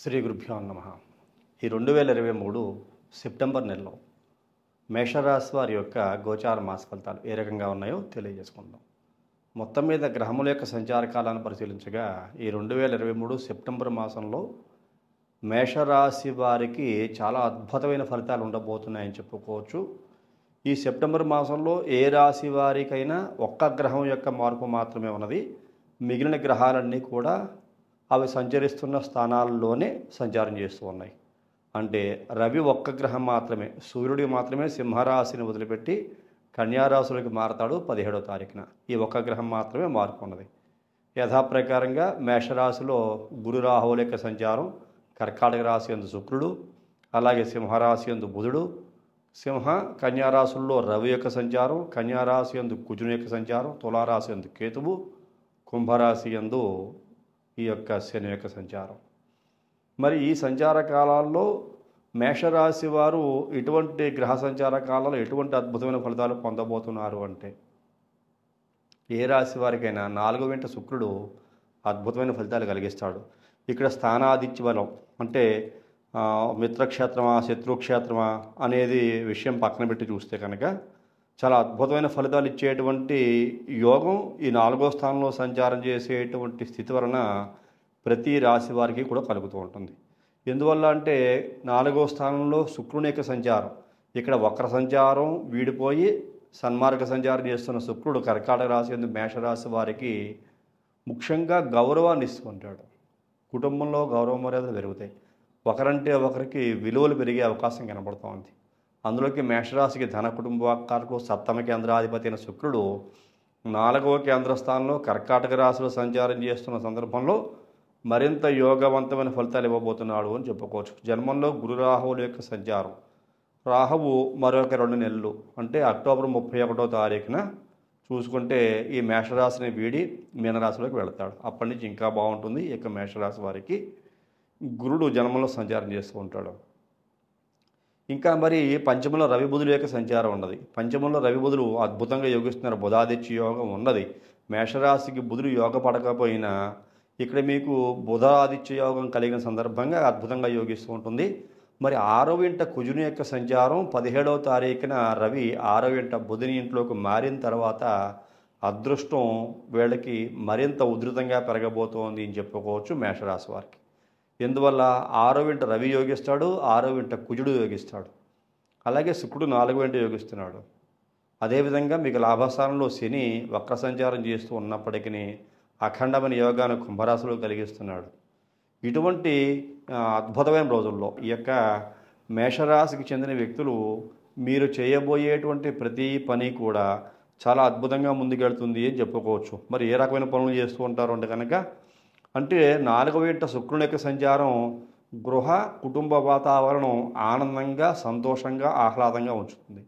శ్రీ గురుభ్యో నమ ఈ రెండు వేల ఇరవై మూడు సెప్టెంబర్ నెలలో మేషరాశి వారి యొక్క గోచార మాస ఫలితాలు ఏ రకంగా ఉన్నాయో తెలియజేసుకుందాం మొత్తం మీద గ్రహముల యొక్క సంచార కాలాన్ని పరిశీలించగా ఈ రెండు వేల ఇరవై మూడు సెప్టెంబర్ మాసంలో మేషరాశి వారికి చాలా అద్భుతమైన ఫలితాలు ఉండబోతున్నాయని చెప్పుకోవచ్చు ఈ సెప్టెంబర్ మాసంలో ఏ రాశి వారికైనా ఒక్క గ్రహం యొక్క మార్పు మాత్రమే ఉన్నది మిగిలిన గ్రహాలన్నీ కూడా అవి సంచరిస్తున్న స్థానాల్లోనే సంచారం చేస్తూ ఉన్నాయి అంటే రవి ఒక్క గ్రహం మాత్రమే సూర్యుడికి మాత్రమే సింహరాశిని వదిలిపెట్టి కన్యారాశులకి మారతాడు పదిహేడో తారీఖున ఈ ఒక్క గ్రహం మాత్రమే మారుకున్నది యథాప్రకారంగా మేషరాశిలో గురు రాహువుల యొక్క సంచారం కర్కాటక రాశి ఎందు శుక్రుడు అలాగే సింహరాశి ఎందు బుధుడు సింహ కన్యారాశుల్లో రవి యొక్క సంచారం కన్యారాశి ఎందు కుజుని యొక్క సంచారం తులారాశి ఎందు కేతువు కుంభరాశి ఎందు ఈ యొక్క శని యొక్క సంచారం మరి ఈ సంచార కాలాల్లో మేషరాశి వారు ఎటువంటి గ్రహ సంచార కాలంలో ఎటువంటి అద్భుతమైన ఫలితాలు పొందబోతున్నారు అంటే ఏ రాశి వారికైనా నాలుగో వెంట శుక్రుడు అద్భుతమైన ఫలితాలు కలిగిస్తాడు ఇక్కడ స్థానాధిత్య బలం అంటే మిత్రక్షేత్రమా శత్రుక్షేత్రమా అనేది విషయం పక్కన పెట్టి చూస్తే కనుక చాలా అద్భుతమైన ఫలితాలు ఇచ్చేటువంటి యోగం ఈ నాలుగో స్థానంలో సంచారం చేసేటువంటి స్థితి వలన ప్రతి రాశి వారికి కూడా కలుగుతూ ఉంటుంది ఎందువల్ల అంటే నాలుగో స్థానంలో శుక్రుని యొక్క సంచారం ఇక్కడ వక్ర సంచారం వీడిపోయి సన్మార్గ సంచారం చేస్తున్న శుక్రుడు కర్కాటక రాశి ఎందు మేషరాశి వారికి ముఖ్యంగా గౌరవాన్ని ఇస్తుంటాడు కుటుంబంలో గౌరవ మర్యాదలు పెరుగుతాయి ఒకరంటే ఒకరికి విలువలు పెరిగే అవకాశం కనబడుతూ ఉంది అందులోకి మేషరాశికి ధన కుటుంబకారకుడు సప్తమ కేంద్రాధిపతి అయిన శుక్రుడు నాలుగవ కేంద్రస్థానంలో కర్కాటక రాశిలో సంచారం చేస్తున్న సందర్భంలో మరింత యోగవంతమైన ఫలితాలు ఇవ్వబోతున్నాడు అని చెప్పుకోవచ్చు జన్మంలో గురు రాహువుల యొక్క సంచారం రాహువు మరొక రెండు నెలలు అంటే అక్టోబర్ ముప్పై ఒకటో తారీఖున చూసుకుంటే ఈ మేషరాశిని వీడి మీనరాశిలోకి వెళతాడు అప్పటి నుంచి ఇంకా బాగుంటుంది ఇక మేషరాశి వారికి గురుడు జన్మంలో సంచారం చేస్తూ ఉంటాడు ఇంకా మరి పంచమంలో రవి బుధులు యొక్క సంచారం ఉన్నది పంచమంలో రవి బుధులు అద్భుతంగా యోగిస్తున్నారు బుధాదిత్య యోగం ఉన్నది మేషరాశికి బుధులు యోగ పడకపోయినా ఇక్కడ మీకు బుధాదిత్య యోగం కలిగిన సందర్భంగా అద్భుతంగా యోగిస్తూ ఉంటుంది మరి ఆరో ఇంట కుజుని యొక్క సంచారం పదిహేడవ తారీఖున రవి ఆరో ఇంట బుధుని ఇంట్లోకి మారిన తర్వాత అదృష్టం వీళ్ళకి మరింత ఉధృతంగా పెరగబోతోంది అని చెప్పుకోవచ్చు మేషరాశి వారికి ఎందువల్ల ఆరో వింట రవి యోగిస్తాడు ఆరో వింట కుజుడు యోగిస్తాడు అలాగే శుక్రుడు నాలుగు వింట యోగిస్తున్నాడు అదేవిధంగా మీకు లాభస్థానంలో శని వక్ర సంచారం చేస్తూ ఉన్నప్పటికీ అఖండమైన యోగాను కుంభరాశిలో కలిగిస్తున్నాడు ఇటువంటి అద్భుతమైన రోజుల్లో ఈ యొక్క మేషరాశికి చెందిన వ్యక్తులు మీరు చేయబోయేటువంటి ప్రతి పని కూడా చాలా అద్భుతంగా ముందుకెళ్తుంది అని చెప్పుకోవచ్చు మరి ఏ రకమైన పనులు చేస్తూ ఉంటారు అంటే కనుక అంటే నాలుగవ ఇంట శుక్రుని యొక్క సంచారం గృహ కుటుంబ వాతావరణం ఆనందంగా సంతోషంగా ఆహ్లాదంగా ఉంచుతుంది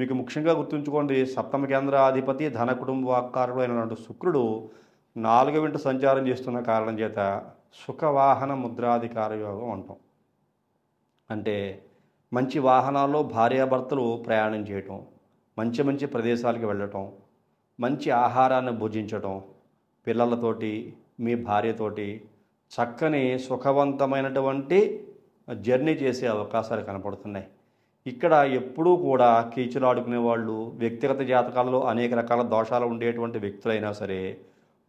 మీకు ముఖ్యంగా గుర్తుంచుకోండి సప్తమ కేంద్ర ధన కుటుంబ వాకారుడు అయినటువంటి శుక్రుడు నాలుగవ ఇంట సంచారం చేస్తున్న కారణం చేత సుఖవాహన ముద్రాధికార యోగం అంటాం అంటే మంచి వాహనాల్లో భార్యాభర్తలు ప్రయాణం చేయటం మంచి మంచి ప్రదేశాలకు వెళ్ళటం మంచి ఆహారాన్ని భుజించటం పిల్లలతోటి మీ భార్యతోటి చక్కని సుఖవంతమైనటువంటి జర్నీ చేసే అవకాశాలు కనపడుతున్నాయి ఇక్కడ ఎప్పుడూ కూడా కీచులాడుకునే వాళ్ళు వ్యక్తిగత జాతకాలలో అనేక రకాల దోషాలు ఉండేటువంటి వ్యక్తులైనా సరే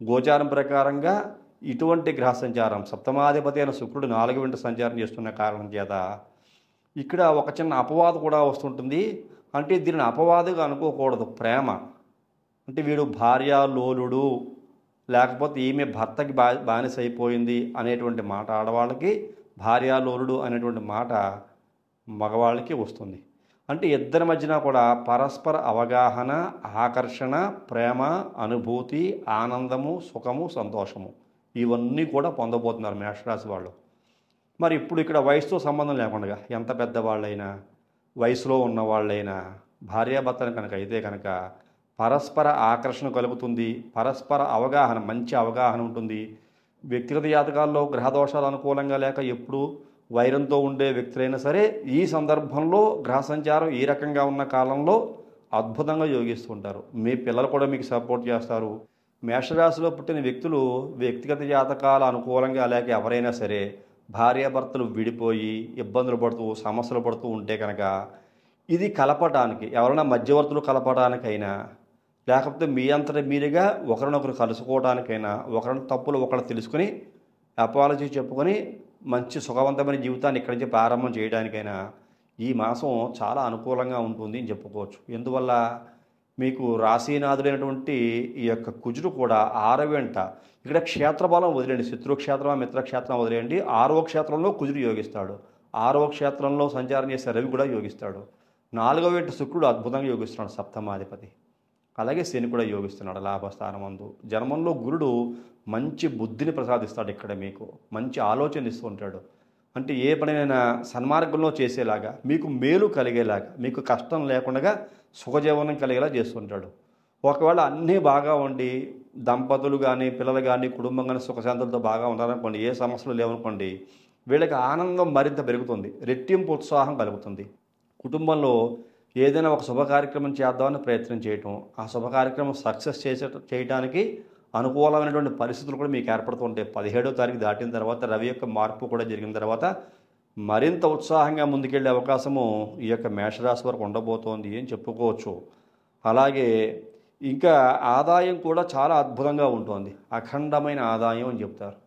గోచారం ప్రకారంగా ఇటువంటి గ్రహ సంచారం సప్తమాధిపతి అయిన శుక్రుడు నాలుగు వింట సంచారం చేస్తున్న కారణం చేత ఇక్కడ ఒక చిన్న అపవాదం కూడా వస్తుంటుంది అంటే దీనిని అపవాదుగా అనుకోకూడదు ప్రేమ అంటే వీడు భార్య లోలుడు లేకపోతే ఈమె భర్తకి బా బానిస అయిపోయింది అనేటువంటి మాట ఆడవాళ్ళకి భార్యాలోరుడు అనేటువంటి మాట మగవాళ్ళకి వస్తుంది అంటే ఇద్దరి మధ్యన కూడా పరస్పర అవగాహన ఆకర్షణ ప్రేమ అనుభూతి ఆనందము సుఖము సంతోషము ఇవన్నీ కూడా పొందబోతున్నారు మేషరాశి వాళ్ళు మరి ఇప్పుడు ఇక్కడ వయసుతో సంబంధం లేకుండా ఎంత పెద్దవాళ్ళైనా వయసులో ఉన్నవాళ్ళైనా భార్యాభర్తలు కనుక అయితే కనుక పరస్పర ఆకర్షణ కలుగుతుంది పరస్పర అవగాహన మంచి అవగాహన ఉంటుంది వ్యక్తిగత జాతకాల్లో గ్రహదోషాలు అనుకూలంగా లేక ఎప్పుడు వైరంతో ఉండే వ్యక్తులైనా సరే ఈ సందర్భంలో గ్రహ సంచారం ఈ రకంగా ఉన్న కాలంలో అద్భుతంగా యోగిస్తుంటారు మీ పిల్లలు కూడా మీకు సపోర్ట్ చేస్తారు మేషరాశిలో పుట్టిన వ్యక్తులు వ్యక్తిగత జాతకాలు అనుకూలంగా లేక ఎవరైనా సరే భార్యాభర్తలు విడిపోయి ఇబ్బందులు పడుతూ సమస్యలు పడుతూ ఉంటే కనుక ఇది కలపడానికి ఎవరైనా మధ్యవర్తులు కలపడానికైనా లేకపోతే మీ అంతటి మీరుగా ఒకరినొకరు కలుసుకోవడానికైనా ఒకరిని తప్పులు ఒకరు తెలుసుకొని అపాలజీ చెప్పుకొని మంచి సుఖవంతమైన జీవితాన్ని ఇక్కడి నుంచి ప్రారంభం చేయడానికైనా ఈ మాసం చాలా అనుకూలంగా ఉంటుంది అని చెప్పుకోవచ్చు ఎందువల్ల మీకు రాశీనాథులైనటువంటి ఈ యొక్క కుజుడు కూడా ఆరవేంట ఇక్కడ క్షేత్రబలం వదిలేండి శత్రుక్షేత్రమా మిత్రక్షేత్రం వదిలేయండి ఆరవ క్షేత్రంలో కుజుడు యోగిస్తాడు ఆరవ క్షేత్రంలో సంచారం చేసే రవి కూడా యోగిస్తాడు నాలుగవ ఏంటి శుక్రుడు అద్భుతంగా యోగిస్తున్నాడు సప్తమాధిపతి అలాగే శని కూడా యోగిస్తున్నాడు లాభస్థానమందు జన్మంలో గురుడు మంచి బుద్ధిని ప్రసాదిస్తాడు ఇక్కడ మీకు మంచి ఆలోచన ఇస్తూ ఉంటాడు అంటే ఏ పనినైనా సన్మార్గంలో చేసేలాగా మీకు మేలు కలిగేలాగా మీకు కష్టం లేకుండా సుఖజీవనం కలిగేలా చేస్తుంటాడు ఒకవేళ అన్నీ బాగా ఉండి దంపతులు కానీ పిల్లలు కానీ కుటుంబం కానీ సుఖశాంతులతో బాగా ఉండాలనుకోండి ఏ సమస్యలు లేవనుకోండి వీళ్ళకి ఆనందం మరింత పెరుగుతుంది రెట్టింపు ఉత్సాహం కలుగుతుంది కుటుంబంలో ఏదైనా ఒక శుభ కార్యక్రమం చేద్దామని ప్రయత్నం చేయటం ఆ శుభ కార్యక్రమం సక్సెస్ చేసే చేయడానికి అనుకూలమైనటువంటి పరిస్థితులు కూడా మీకు ఏర్పడుతుంటాయి పదిహేడో తారీఖు దాటిన తర్వాత రవి యొక్క మార్పు కూడా జరిగిన తర్వాత మరింత ఉత్సాహంగా ముందుకెళ్లే అవకాశము ఈ యొక్క మేషరాశి వరకు ఉండబోతోంది అని చెప్పుకోవచ్చు అలాగే ఇంకా ఆదాయం కూడా చాలా అద్భుతంగా ఉంటుంది అఖండమైన ఆదాయం అని చెప్తారు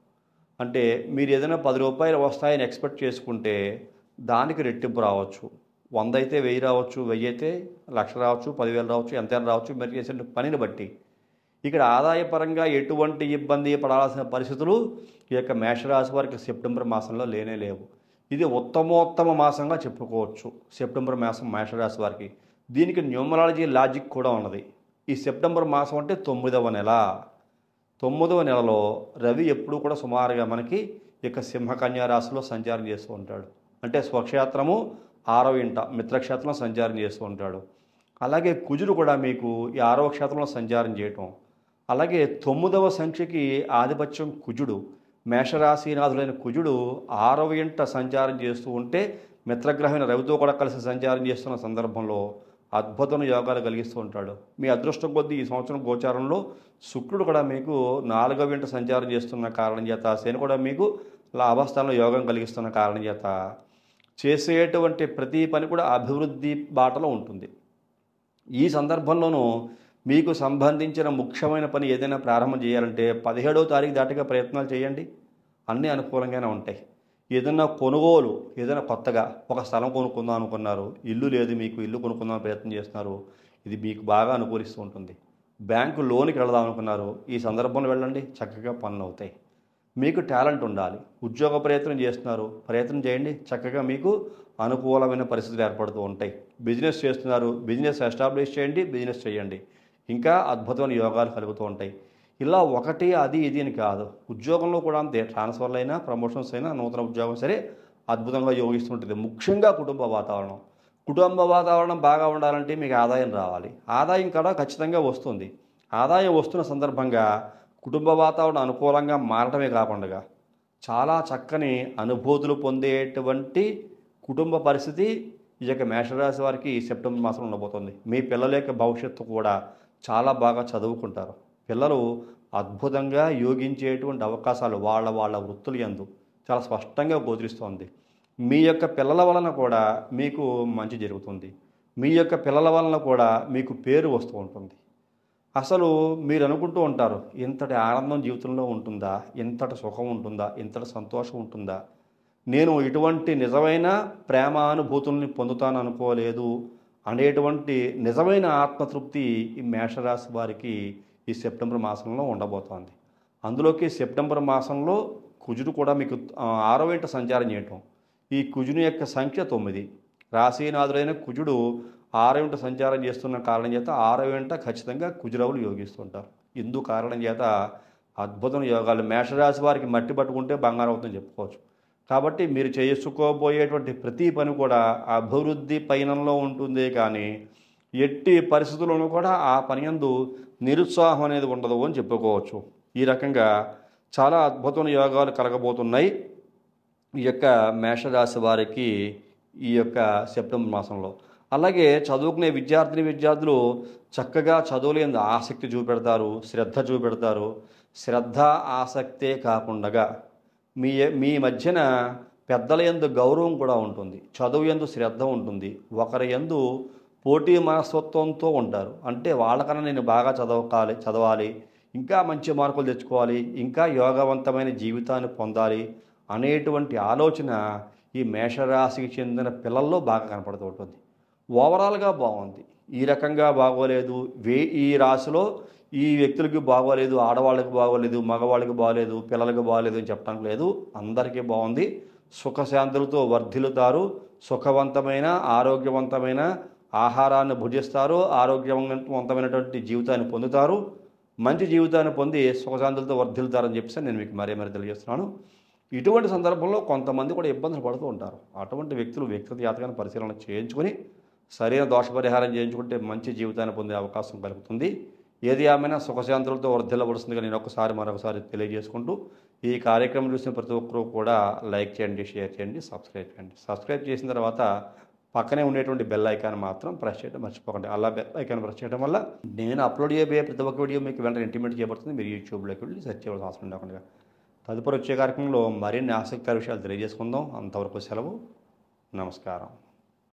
అంటే మీరు ఏదైనా పది రూపాయలు వస్తాయని ఎక్స్పెక్ట్ చేసుకుంటే దానికి రెట్టింపు రావచ్చు వంద అయితే వెయ్యి రావచ్చు వెయ్యి అయితే లక్ష రావచ్చు పదివేలు రావచ్చు ఎంతైనా రావచ్చు మరి చేసిన పనిని బట్టి ఇక్కడ ఆదాయపరంగా ఎటువంటి ఇబ్బంది పడాల్సిన పరిస్థితులు ఈ యొక్క మేషరాశి వారికి సెప్టెంబర్ మాసంలో లేనే లేవు ఇది ఉత్తమోత్తమ మాసంగా చెప్పుకోవచ్చు సెప్టెంబర్ మాసం మేషరాశి వారికి దీనికి న్యూమరాలజీ లాజిక్ కూడా ఉన్నది ఈ సెప్టెంబర్ మాసం అంటే తొమ్మిదవ నెల తొమ్మిదవ నెలలో రవి ఎప్పుడూ కూడా సుమారుగా మనకి ఇక సింహకన్యా రాశిలో సంచారం చేస్తూ ఉంటాడు అంటే స్వక్షేత్రము ఆరవ ఇంట మిత్రక్షేత్రంలో సంచారం చేస్తూ ఉంటాడు అలాగే కుజుడు కూడా మీకు ఈ ఆరవ క్షేత్రంలో సంచారం చేయటం అలాగే తొమ్మిదవ సంఖ్యకి ఆధిపత్యం కుజుడు మేషరాశీనాథుడైన కుజుడు ఆరవ ఇంట సంచారం చేస్తూ ఉంటే మిత్రగ్రహమైన రవితో కూడా కలిసి సంచారం చేస్తున్న సందర్భంలో అద్భుతమైన యోగాలు కలిగిస్తూ ఉంటాడు మీ అదృష్టం కొద్దీ ఈ సంవత్సరం గోచారంలో శుక్రుడు కూడా మీకు నాలుగవ ఇంట సంచారం చేస్తున్న కారణం చేత శని కూడా మీకు లాభస్థానంలో యోగం కలిగిస్తున్న కారణం చేత చేసేటువంటి ప్రతి పని కూడా అభివృద్ధి బాటలో ఉంటుంది ఈ సందర్భంలోనూ మీకు సంబంధించిన ముఖ్యమైన పని ఏదైనా ప్రారంభం చేయాలంటే పదిహేడవ తారీఖు దాటిగా ప్రయత్నాలు చేయండి అన్నీ అనుకూలంగానే ఉంటాయి ఏదైనా కొనుగోలు ఏదైనా కొత్తగా ఒక స్థలం కొనుక్కుందాం అనుకున్నారు ఇల్లు లేదు మీకు ఇల్లు కొనుక్కుందాం ప్రయత్నం చేస్తున్నారు ఇది మీకు బాగా అనుకూలిస్తూ ఉంటుంది బ్యాంకు లోన్కి వెళదాం అనుకున్నారు ఈ సందర్భంలో వెళ్ళండి చక్కగా పనులు అవుతాయి మీకు టాలెంట్ ఉండాలి ఉద్యోగ ప్రయత్నం చేస్తున్నారు ప్రయత్నం చేయండి చక్కగా మీకు అనుకూలమైన పరిస్థితులు ఏర్పడుతూ ఉంటాయి బిజినెస్ చేస్తున్నారు బిజినెస్ ఎస్టాబ్లిష్ చేయండి బిజినెస్ చేయండి ఇంకా అద్భుతమైన యోగాలు కలుగుతూ ఉంటాయి ఇలా ఒకటి అది ఇది అని కాదు ఉద్యోగంలో కూడా అంతే ట్రాన్స్ఫర్లు అయినా ప్రమోషన్స్ అయినా నూతన ఉద్యోగం సరే అద్భుతంగా యోగిస్తుంటుంది ముఖ్యంగా కుటుంబ వాతావరణం కుటుంబ వాతావరణం బాగా ఉండాలంటే మీకు ఆదాయం రావాలి ఆదాయం కూడా ఖచ్చితంగా వస్తుంది ఆదాయం వస్తున్న సందర్భంగా కుటుంబ వాతావరణం అనుకూలంగా మారటమే కాకుండా చాలా చక్కని అనుభూతులు పొందేటువంటి కుటుంబ పరిస్థితి ఈ యొక్క మేషరాశి వారికి సెప్టెంబర్ మాసంలో ఉండబోతుంది మీ పిల్లల యొక్క భవిష్యత్తు కూడా చాలా బాగా చదువుకుంటారు పిల్లలు అద్భుతంగా యోగించేటువంటి అవకాశాలు వాళ్ళ వాళ్ళ వృత్తులు ఎందు చాలా స్పష్టంగా గోచరిస్తోంది మీ యొక్క పిల్లల వలన కూడా మీకు మంచి జరుగుతుంది మీ యొక్క పిల్లల వలన కూడా మీకు పేరు వస్తూ ఉంటుంది అసలు మీరు అనుకుంటూ ఉంటారు ఇంతటి ఆనందం జీవితంలో ఉంటుందా ఇంతటి సుఖం ఉంటుందా ఇంతటి సంతోషం ఉంటుందా నేను ఇటువంటి నిజమైన ప్రేమానుభూతుల్ని పొందుతాను అనుకోలేదు అనేటువంటి నిజమైన ఆత్మతృప్తి ఈ మేషరాశి వారికి ఈ సెప్టెంబర్ మాసంలో ఉండబోతోంది అందులోకి సెప్టెంబర్ మాసంలో కుజుడు కూడా మీకు ఆరో వెంట సంచారం చేయటం ఈ కుజుని యొక్క సంఖ్య తొమ్మిది రాశీనాథుడైన కుజుడు ఆరవింట సంచారం చేస్తున్న కారణం చేత ఆరవింట ఖచ్చితంగా కుజరావులు యోగిస్తుంటారు ఇందు కారణం చేత అద్భుతం యోగాలు మేషరాశి వారికి మట్టి పట్టుకుంటే బంగారం అవుతుందని చెప్పుకోవచ్చు కాబట్టి మీరు చేసుకోబోయేటువంటి ప్రతి పని కూడా అభివృద్ధి పయనంలో ఉంటుంది కానీ ఎట్టి పరిస్థితుల్లోనూ కూడా ఆ పని ఎందు నిరుత్సాహం అనేది ఉండదు అని చెప్పుకోవచ్చు ఈ రకంగా చాలా అద్భుతమైన యోగాలు కలగబోతున్నాయి ఈ యొక్క మేషరాశి వారికి ఈ యొక్క సెప్టెంబర్ మాసంలో అలాగే చదువుకునే విద్యార్థిని విద్యార్థులు చక్కగా చదువులేందు ఆసక్తి చూపెడతారు శ్రద్ధ చూపెడతారు శ్రద్ధ ఆసక్తే కాకుండా మీ మీ మధ్యన పెద్దల ఎందు గౌరవం కూడా ఉంటుంది చదువు ఎందు శ్రద్ధ ఉంటుంది ఒకరి ఎందు పోటీ మనస్తత్వంతో ఉంటారు అంటే వాళ్ళకన్నా నేను బాగా చదవాలి చదవాలి ఇంకా మంచి మార్కులు తెచ్చుకోవాలి ఇంకా యోగవంతమైన జీవితాన్ని పొందాలి అనేటువంటి ఆలోచన ఈ మేషరాశికి చెందిన పిల్లల్లో బాగా కనపడుతూ ఉంటుంది ఓవరాల్గా బాగుంది ఈ రకంగా బాగోలేదు వే ఈ రాశిలో ఈ వ్యక్తులకి బాగోలేదు ఆడవాళ్ళకి బాగోలేదు మగవాళ్ళకి బాగోలేదు పిల్లలకి బాగోలేదు అని చెప్పడం లేదు అందరికీ బాగుంది సుఖశాంతులతో వర్ధిల్లుతారు సుఖవంతమైన ఆరోగ్యవంతమైన ఆహారాన్ని భుజిస్తారు ఆరోగ్యవంతమైనటువంటి జీవితాన్ని పొందుతారు మంచి జీవితాన్ని పొంది సుఖశాంతులతో వర్ధిల్లుతారని చెప్పేసి నేను మీకు మరే మరీ తెలియజేస్తున్నాను ఇటువంటి సందర్భంలో కొంతమంది కూడా ఇబ్బందులు పడుతూ ఉంటారు అటువంటి వ్యక్తులు వ్యక్తిగత జాతకాన్ని పరిశీలన చేయించుకొని సరైన దోషపరిహారం చేయించుకుంటే మంచి జీవితాన్ని పొందే అవకాశం కలుగుతుంది ఏది ఏమైనా సుఖశాంతులతో కానీ నేను ఒకసారి మరొకసారి తెలియజేసుకుంటూ ఈ కార్యక్రమం చూసిన ప్రతి ఒక్కరూ కూడా లైక్ చేయండి షేర్ చేయండి సబ్స్క్రైబ్ చేయండి సబ్స్క్రైబ్ చేసిన తర్వాత పక్కనే ఉండేటువంటి బెల్ ఐకాన్ మాత్రం ప్రెస్ చేయడం మర్చిపోకండి అలా బెల్ ఐకాన్ ప్రెస్ చేయడం వల్ల నేను అప్లోడ్ చేయబోయే ప్రతి ఒక్క వీడియో మీకు వెంటనే ఇంటిమేట్ చేయబడుతుంది మీరు యూట్యూబ్లోకి వెళ్ళి సెర్చ్ చేయవలసిన అవసరం లేకుండా తదుపరి వచ్చే కార్యక్రమంలో మరిన్ని ఆసక్తికర విషయాలు తెలియజేసుకుందాం అంతవరకు సెలవు నమస్కారం